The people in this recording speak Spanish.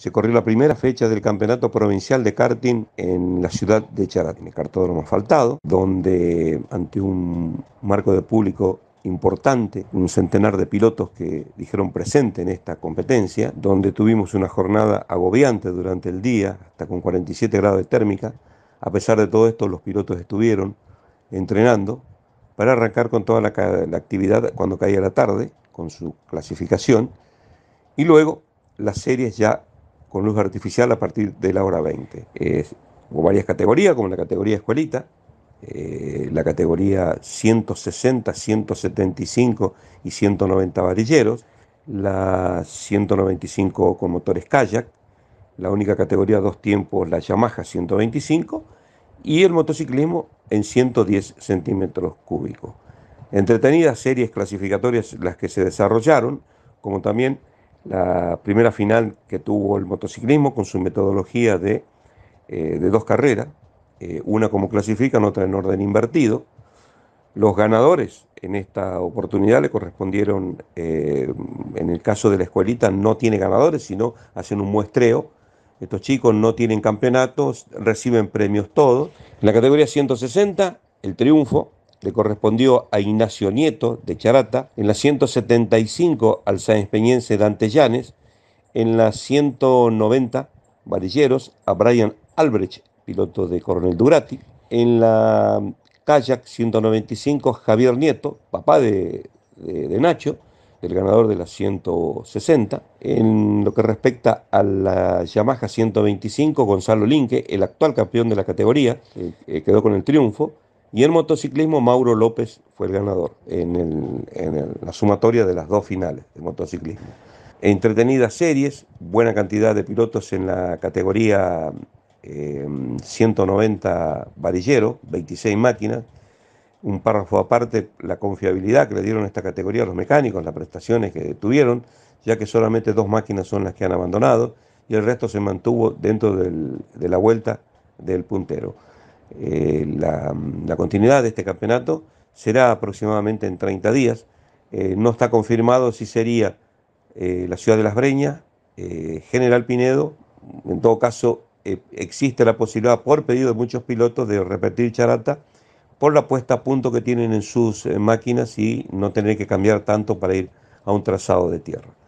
se corrió la primera fecha del Campeonato Provincial de Karting en la ciudad de Charat, en el faltado, donde ante un marco de público importante, un centenar de pilotos que dijeron presente en esta competencia, donde tuvimos una jornada agobiante durante el día, hasta con 47 grados de térmica. A pesar de todo esto, los pilotos estuvieron entrenando para arrancar con toda la actividad cuando caía la tarde, con su clasificación, y luego las series ya con luz artificial a partir de la hora 20. hubo varias categorías, como la categoría escuelita, eh, la categoría 160, 175 y 190 varilleros, la 195 con motores kayak, la única categoría dos tiempos, la Yamaha 125, y el motociclismo en 110 centímetros cúbicos. Entretenidas series clasificatorias las que se desarrollaron, como también la primera final que tuvo el motociclismo con su metodología de, eh, dos carreras, eh, una como clasifican, otra en orden invertido. Los ganadores en esta oportunidad le correspondieron, eh, en el caso de la escuelita, no tiene ganadores, sino hacen un muestreo. Estos chicos no tienen campeonatos, reciben premios todos. En la categoría 160, el triunfo, le correspondió a Ignacio Nieto de Charata, en la 175 al Peñense Dante Llanes, en la 190 Varilleros a Brian Albrecht, piloto de Coronel Durati, en la Kayak 195 Javier Nieto, papá de, de, Nacho, el ganador de la 160. En lo que respecta a la Yamaha 125, Gonzalo Linque, el actual campeón de la categoría, eh, eh, quedó con el triunfo. Y en motociclismo, Mauro López fue el ganador en, la sumatoria de las dos finales de motociclismo. Entretenidas series, buena cantidad de pilotos en la categoría 190 em, varillero, 26 máquinas. Un párrafo aparte, la confiabilidad que le dieron a esta categoría a los mecánicos, las prestaciones que tuvieron, ya que solamente dos máquinas son las que han abandonado y el resto se mantuvo dentro de la vuelta del puntero. Eh, la, continuidad de este campeonato será aproximadamente en 30 días. Eh, no está confirmado si sería eh, la ciudad de Las Breñas, General Pinedo. En todo caso, existe la posibilidad, por pedido de muchos pilotos, de repetir Charata por la puesta a punto que tienen en sus máquinas y no tener que cambiar tanto para ir a un trazado de tierra.